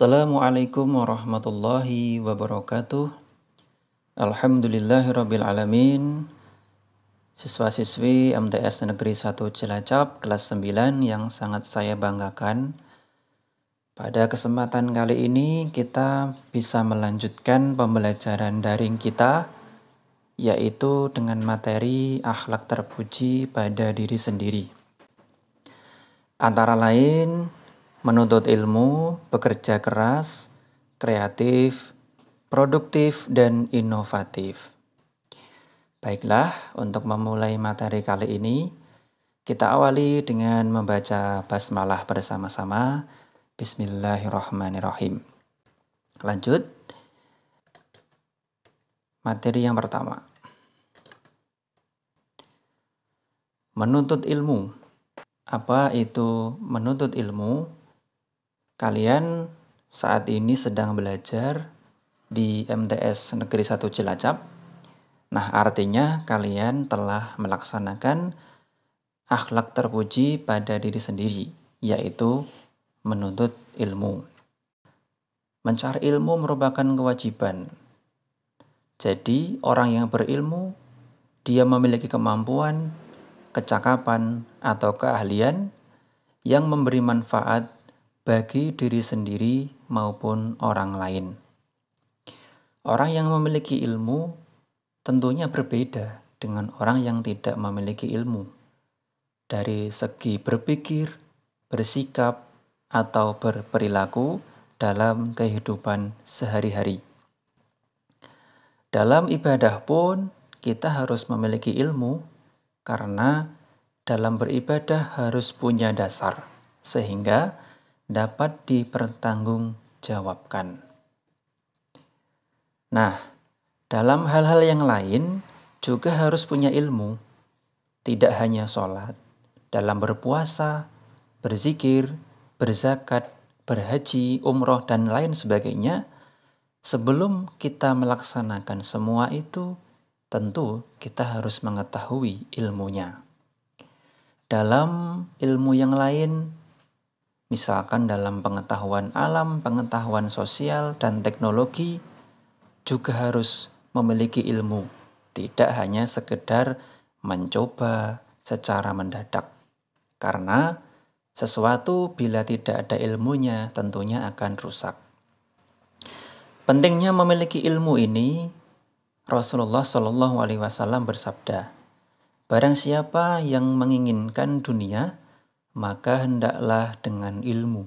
Assalamualaikum warahmatullahi wabarakatuh. Alhamdulillahirrabbilalamin Siswa-siswi MTS Negeri 1 Cilacap kelas 9 yang sangat saya banggakan. Pada kesempatan kali ini kita bisa melanjutkan pembelajaran daring kita yaitu dengan materi akhlak terpuji pada diri sendiri. Antara lain menuntut ilmu, bekerja keras, kreatif, produktif, dan inovatif. Baiklah, untuk memulai materi kali ini, kita awali dengan membaca basmalah bersama-sama. Bismillahirrahmanirrahim. Lanjut. Materi yang pertama. Menuntut ilmu. Apa itu menuntut ilmu? Kalian saat ini sedang belajar di MTS Negeri 1 Cilacap. Nah, artinya kalian telah melaksanakan akhlak terpuji pada diri sendiri, yaitu menuntut ilmu. Mencari ilmu merupakan kewajiban. Jadi, orang yang berilmu, dia memiliki kemampuan, kecakapan, atau keahlian yang memberi manfaat bagi diri sendiri maupun orang lain. Orang yang memiliki ilmu tentunya berbeda dengan orang yang tidak memiliki ilmu. Dari segi berpikir, bersikap, atau berperilaku dalam kehidupan sehari-hari. Dalam ibadah pun, kita harus memiliki ilmu, karena dalam beribadah harus punya dasar, sehingga dapat dipertanggungjawabkan. Nah, dalam hal-hal yang lain juga harus punya ilmu, tidak hanya sholat, dalam berpuasa, berzikir, berzakat, berhaji, umroh, dan lain sebagainya. Sebelum kita melaksanakan semua itu, tentu kita harus mengetahui ilmunya. Dalam ilmu yang lain, misalkan dalam pengetahuan alam, pengetahuan sosial, dan teknologi, juga harus memiliki ilmu, tidak hanya sekedar mencoba secara mendadak. Karena sesuatu bila tidak ada ilmunya tentunya akan rusak. Pentingnya memiliki ilmu ini, Rasulullah Shallallahu Alaihi Wasallam bersabda, "Barang siapa yang menginginkan dunia, maka hendaklah dengan ilmu.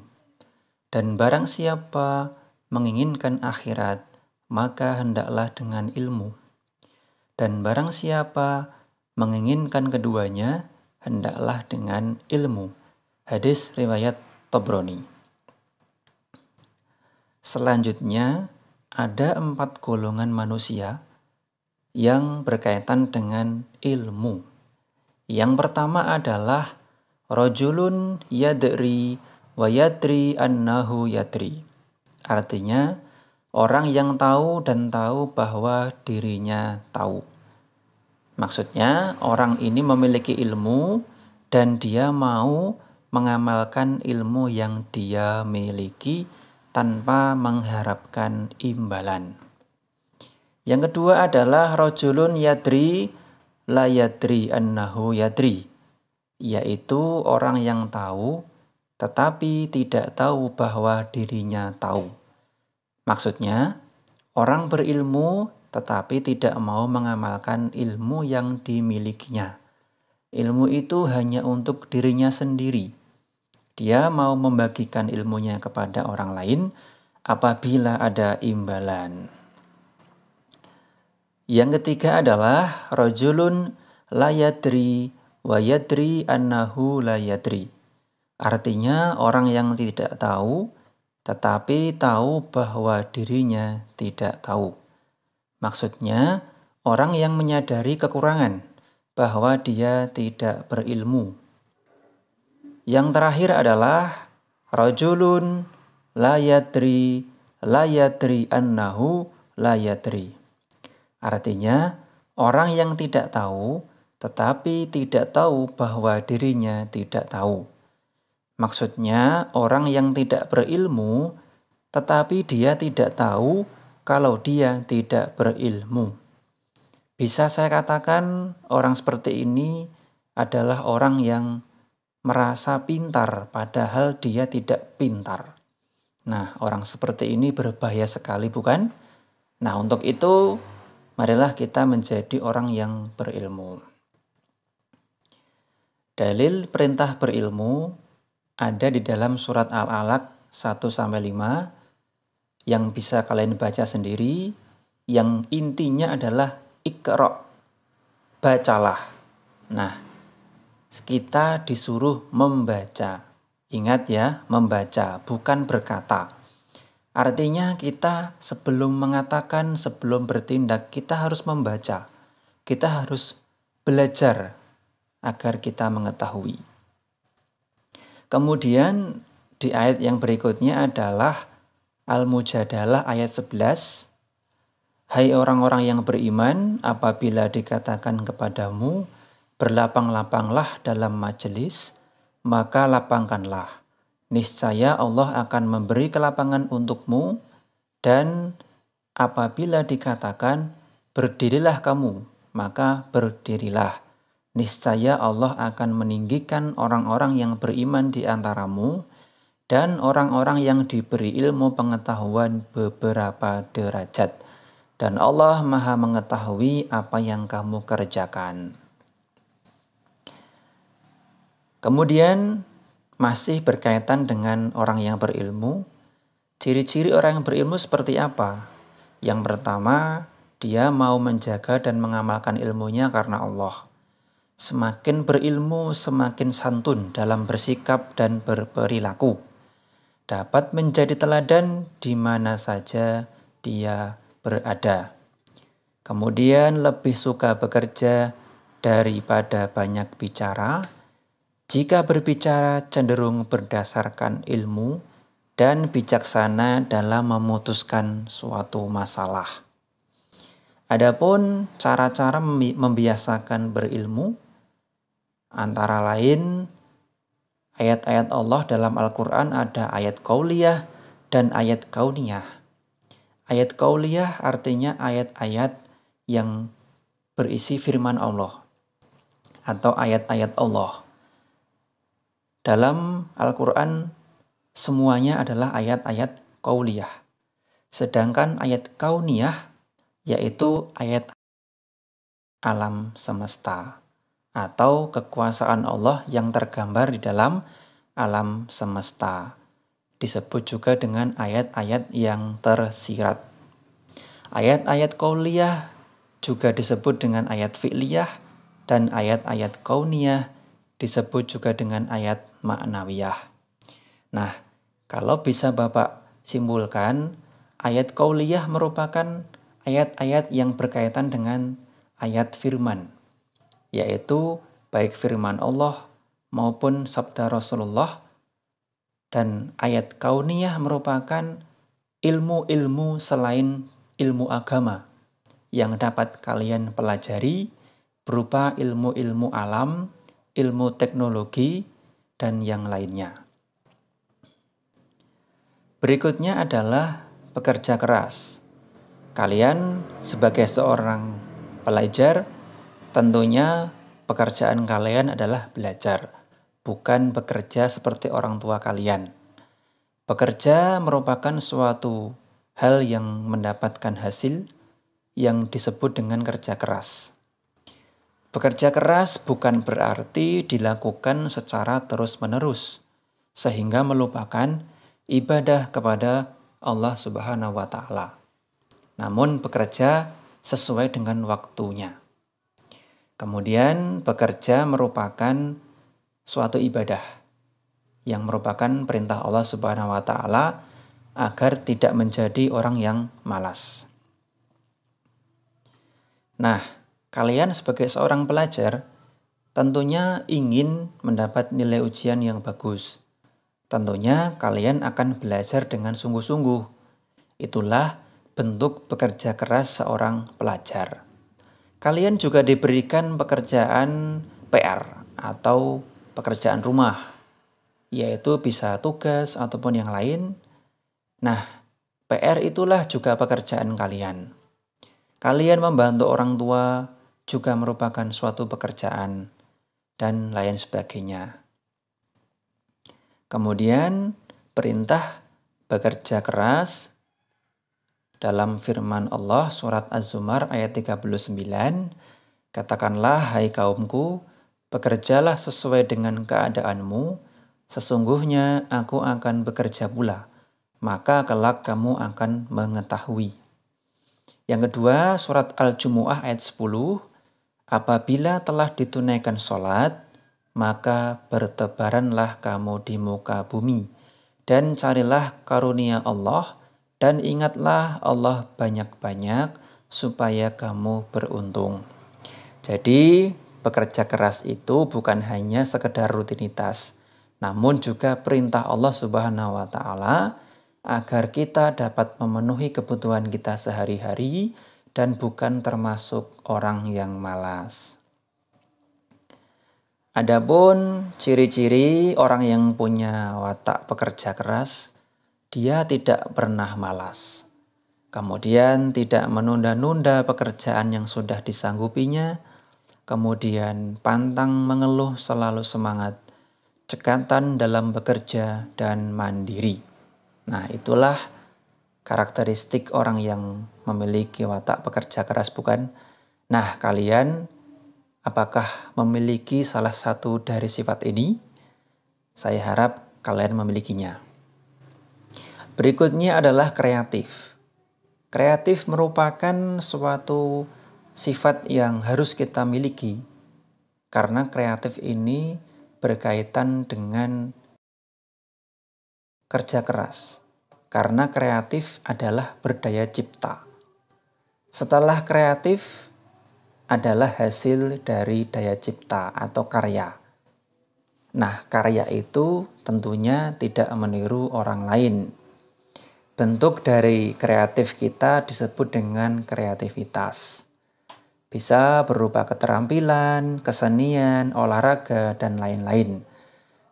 Dan barang siapa menginginkan akhirat, maka hendaklah dengan ilmu. Dan barang siapa menginginkan keduanya, hendaklah dengan ilmu. Hadis riwayat Tobroni. Selanjutnya, ada empat golongan manusia yang berkaitan dengan ilmu. Yang pertama adalah Rojulun yadri wa yadri annahu yadri. Artinya, orang yang tahu dan tahu bahwa dirinya tahu. Maksudnya, orang ini memiliki ilmu dan dia mau mengamalkan ilmu yang dia miliki tanpa mengharapkan imbalan. Yang kedua adalah rojulun yadri la yadri annahu yadri yaitu orang yang tahu tetapi tidak tahu bahwa dirinya tahu. Maksudnya, orang berilmu tetapi tidak mau mengamalkan ilmu yang dimilikinya. Ilmu itu hanya untuk dirinya sendiri. Dia mau membagikan ilmunya kepada orang lain apabila ada imbalan. Yang ketiga adalah rojulun layadri wayadri annahu la yadri. Artinya orang yang tidak tahu tetapi tahu bahwa dirinya tidak tahu. Maksudnya orang yang menyadari kekurangan bahwa dia tidak berilmu. Yang terakhir adalah rajulun la yadri la yadri annahu la yadri. Artinya orang yang tidak tahu tetapi tidak tahu bahwa dirinya tidak tahu. Maksudnya, orang yang tidak berilmu, tetapi dia tidak tahu kalau dia tidak berilmu. Bisa saya katakan, orang seperti ini adalah orang yang merasa pintar, padahal dia tidak pintar. Nah, orang seperti ini berbahaya sekali, bukan? Nah, untuk itu, marilah kita menjadi orang yang berilmu. Dalil perintah berilmu ada di dalam surat Al-Alaq 1-5 yang bisa kalian baca sendiri yang intinya adalah ikrok bacalah. Nah, kita disuruh membaca. Ingat ya, membaca bukan berkata. Artinya kita sebelum mengatakan, sebelum bertindak, kita harus membaca. Kita harus belajar agar kita mengetahui. Kemudian di ayat yang berikutnya adalah Al-Mujadalah ayat 11. Hai orang-orang yang beriman, apabila dikatakan kepadamu, berlapang-lapanglah dalam majelis, maka lapangkanlah. Niscaya Allah akan memberi kelapangan untukmu, dan apabila dikatakan, berdirilah kamu, maka berdirilah niscaya Allah akan meninggikan orang-orang yang beriman di antaramu dan orang-orang yang diberi ilmu pengetahuan beberapa derajat. Dan Allah Maha Mengetahui apa yang kamu kerjakan. Kemudian, masih berkaitan dengan orang yang berilmu, ciri-ciri orang yang berilmu seperti apa? Yang pertama, dia mau menjaga dan mengamalkan ilmunya karena Allah semakin berilmu, semakin santun dalam bersikap dan berperilaku, dapat menjadi teladan di mana saja dia berada. Kemudian, lebih suka bekerja daripada banyak bicara. Jika berbicara, cenderung berdasarkan ilmu dan bijaksana dalam memutuskan suatu masalah. Adapun cara-cara membiasakan berilmu, Antara lain, ayat-ayat Allah dalam Al-Quran ada ayat kauliyah dan ayat kauniyah. Ayat kauliyah artinya ayat-ayat yang berisi firman Allah atau ayat-ayat Allah. Dalam Al-Quran semuanya adalah ayat-ayat kauliyah. Sedangkan ayat kauniyah yaitu ayat alam semesta atau kekuasaan Allah yang tergambar di dalam alam semesta. Disebut juga dengan ayat-ayat yang tersirat. Ayat-ayat kauliyah juga disebut dengan ayat fi'liyah dan ayat-ayat kauniyah disebut juga dengan ayat maknawiyah. Nah, kalau bisa Bapak simpulkan, ayat kauliyah merupakan ayat-ayat yang berkaitan dengan ayat firman yaitu baik firman Allah maupun sabda Rasulullah dan ayat kauniyah merupakan ilmu-ilmu selain ilmu agama yang dapat kalian pelajari berupa ilmu-ilmu alam, ilmu teknologi, dan yang lainnya. Berikutnya adalah pekerja keras. Kalian sebagai seorang pelajar Tentunya pekerjaan kalian adalah belajar, bukan bekerja seperti orang tua kalian. Bekerja merupakan suatu hal yang mendapatkan hasil yang disebut dengan kerja keras. Bekerja keras bukan berarti dilakukan secara terus-menerus, sehingga melupakan ibadah kepada Allah Subhanahu wa Ta'ala. Namun, bekerja sesuai dengan waktunya. Kemudian bekerja merupakan suatu ibadah yang merupakan perintah Allah Subhanahu wa taala agar tidak menjadi orang yang malas. Nah, kalian sebagai seorang pelajar tentunya ingin mendapat nilai ujian yang bagus. Tentunya kalian akan belajar dengan sungguh-sungguh. Itulah bentuk bekerja keras seorang pelajar. Kalian juga diberikan pekerjaan PR atau pekerjaan rumah, yaitu bisa tugas ataupun yang lain. Nah, PR itulah juga pekerjaan kalian. Kalian membantu orang tua juga merupakan suatu pekerjaan dan lain sebagainya. Kemudian, perintah bekerja keras dalam firman Allah surat Az-Zumar ayat 39, Katakanlah, hai kaumku, bekerjalah sesuai dengan keadaanmu, sesungguhnya aku akan bekerja pula, maka kelak kamu akan mengetahui. Yang kedua, surat Al-Jumu'ah ayat 10, Apabila telah ditunaikan sholat, maka bertebaranlah kamu di muka bumi, dan carilah karunia Allah, dan ingatlah Allah banyak-banyak supaya kamu beruntung. Jadi, pekerja keras itu bukan hanya sekedar rutinitas, namun juga perintah Allah Subhanahu wa taala agar kita dapat memenuhi kebutuhan kita sehari-hari dan bukan termasuk orang yang malas. Adapun ciri-ciri orang yang punya watak pekerja keras dia tidak pernah malas. Kemudian tidak menunda-nunda pekerjaan yang sudah disanggupinya, kemudian pantang mengeluh selalu semangat, cekatan dalam bekerja dan mandiri. Nah, itulah karakteristik orang yang memiliki watak pekerja keras bukan? Nah, kalian apakah memiliki salah satu dari sifat ini? Saya harap kalian memilikinya. Berikutnya adalah kreatif. Kreatif merupakan suatu sifat yang harus kita miliki, karena kreatif ini berkaitan dengan kerja keras, karena kreatif adalah berdaya cipta. Setelah kreatif adalah hasil dari daya cipta atau karya. Nah, karya itu tentunya tidak meniru orang lain, bentuk dari kreatif kita disebut dengan kreativitas. Bisa berupa keterampilan, kesenian, olahraga, dan lain-lain.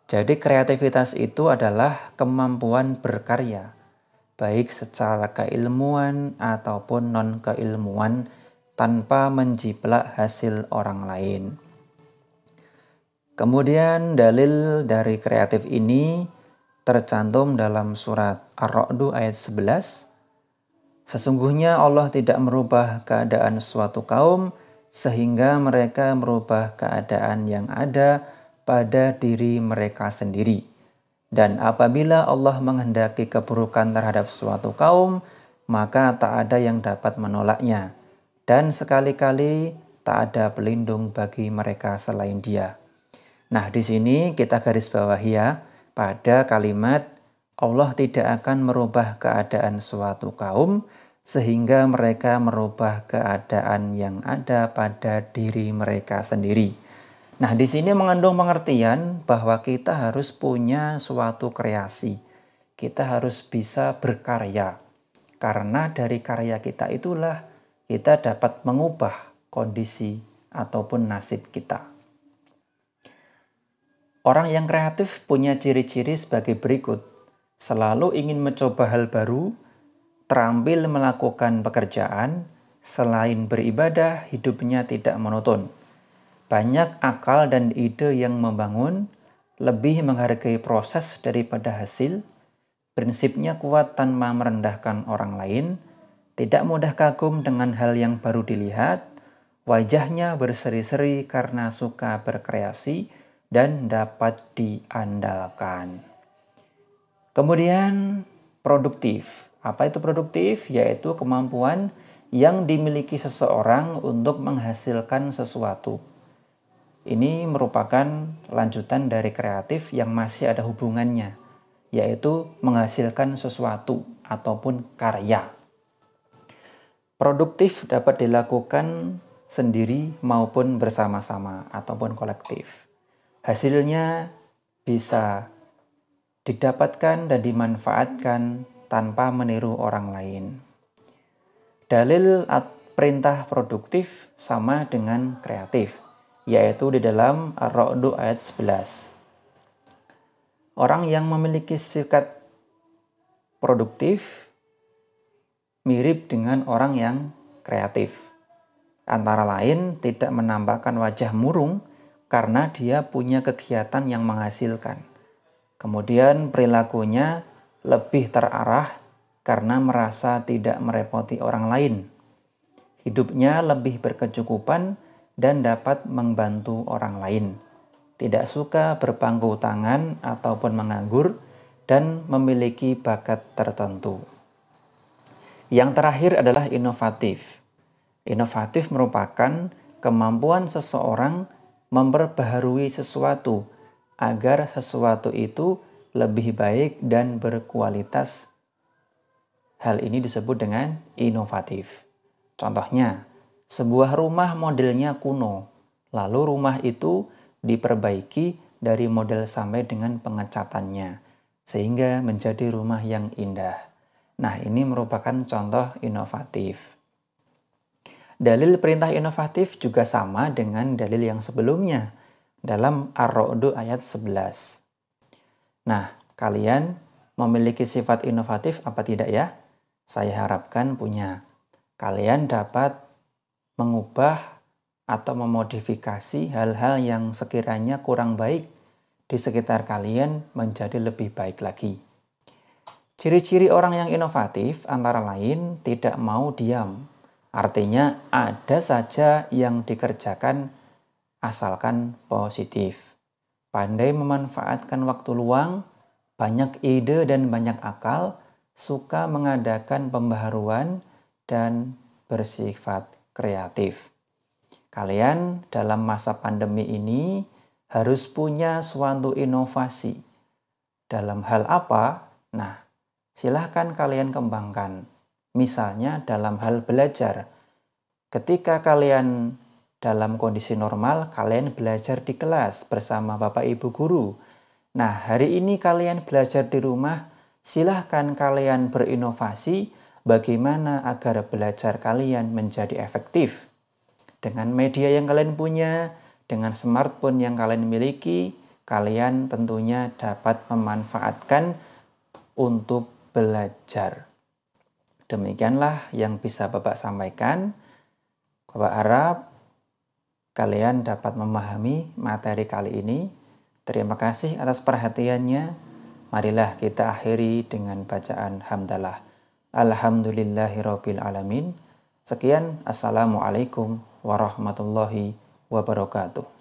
Jadi, kreativitas itu adalah kemampuan berkarya, baik secara keilmuan ataupun non-keilmuan, tanpa menjiplak hasil orang lain. Kemudian dalil dari kreatif ini tercantum dalam surat Ar-Ra'du ayat 11. Sesungguhnya Allah tidak merubah keadaan suatu kaum sehingga mereka merubah keadaan yang ada pada diri mereka sendiri. Dan apabila Allah menghendaki keburukan terhadap suatu kaum, maka tak ada yang dapat menolaknya. Dan sekali-kali tak ada pelindung bagi mereka selain Dia. Nah, di sini kita garis bawah ya pada kalimat Allah tidak akan merubah keadaan suatu kaum sehingga mereka merubah keadaan yang ada pada diri mereka sendiri. Nah, di sini mengandung pengertian bahwa kita harus punya suatu kreasi. Kita harus bisa berkarya. Karena dari karya kita itulah kita dapat mengubah kondisi ataupun nasib kita. Orang yang kreatif punya ciri-ciri sebagai berikut. Selalu ingin mencoba hal baru, terampil melakukan pekerjaan, selain beribadah hidupnya tidak monoton. Banyak akal dan ide yang membangun, lebih menghargai proses daripada hasil, prinsipnya kuat tanpa merendahkan orang lain, tidak mudah kagum dengan hal yang baru dilihat, wajahnya berseri-seri karena suka berkreasi, dan dapat diandalkan. Kemudian produktif. Apa itu produktif? Yaitu kemampuan yang dimiliki seseorang untuk menghasilkan sesuatu. Ini merupakan lanjutan dari kreatif yang masih ada hubungannya, yaitu menghasilkan sesuatu ataupun karya. Produktif dapat dilakukan sendiri maupun bersama-sama ataupun kolektif. Hasilnya bisa didapatkan dan dimanfaatkan tanpa meniru orang lain. Dalil at perintah produktif sama dengan kreatif, yaitu di dalam Ar-Ra'du ayat 11. Orang yang memiliki sifat produktif mirip dengan orang yang kreatif. Antara lain tidak menambahkan wajah murung karena dia punya kegiatan yang menghasilkan. Kemudian perilakunya lebih terarah karena merasa tidak merepoti orang lain. Hidupnya lebih berkecukupan dan dapat membantu orang lain. Tidak suka berpangku tangan ataupun menganggur dan memiliki bakat tertentu. Yang terakhir adalah inovatif. Inovatif merupakan kemampuan seseorang memperbaharui sesuatu agar sesuatu itu lebih baik dan berkualitas. Hal ini disebut dengan inovatif. Contohnya, sebuah rumah modelnya kuno, lalu rumah itu diperbaiki dari model sampai dengan pengecatannya, sehingga menjadi rumah yang indah. Nah, ini merupakan contoh inovatif. Dalil perintah inovatif juga sama dengan dalil yang sebelumnya dalam ar rad ayat 11. Nah, kalian memiliki sifat inovatif apa tidak ya? Saya harapkan punya. Kalian dapat mengubah atau memodifikasi hal-hal yang sekiranya kurang baik di sekitar kalian menjadi lebih baik lagi. Ciri-ciri orang yang inovatif antara lain tidak mau diam Artinya ada saja yang dikerjakan asalkan positif. Pandai memanfaatkan waktu luang, banyak ide dan banyak akal, suka mengadakan pembaharuan dan bersifat kreatif. Kalian dalam masa pandemi ini harus punya suatu inovasi. Dalam hal apa? Nah, silahkan kalian kembangkan. Misalnya dalam hal belajar. Ketika kalian dalam kondisi normal, kalian belajar di kelas bersama Bapak Ibu guru. Nah, hari ini kalian belajar di rumah, silahkan kalian berinovasi bagaimana agar belajar kalian menjadi efektif. Dengan media yang kalian punya, dengan smartphone yang kalian miliki, kalian tentunya dapat memanfaatkan untuk belajar. Demikianlah yang bisa Bapak sampaikan. Bapak harap kalian dapat memahami materi kali ini. Terima kasih atas perhatiannya. Marilah kita akhiri dengan bacaan hamdalah. Alhamdulillahirabbil Sekian assalamualaikum warahmatullahi wabarakatuh.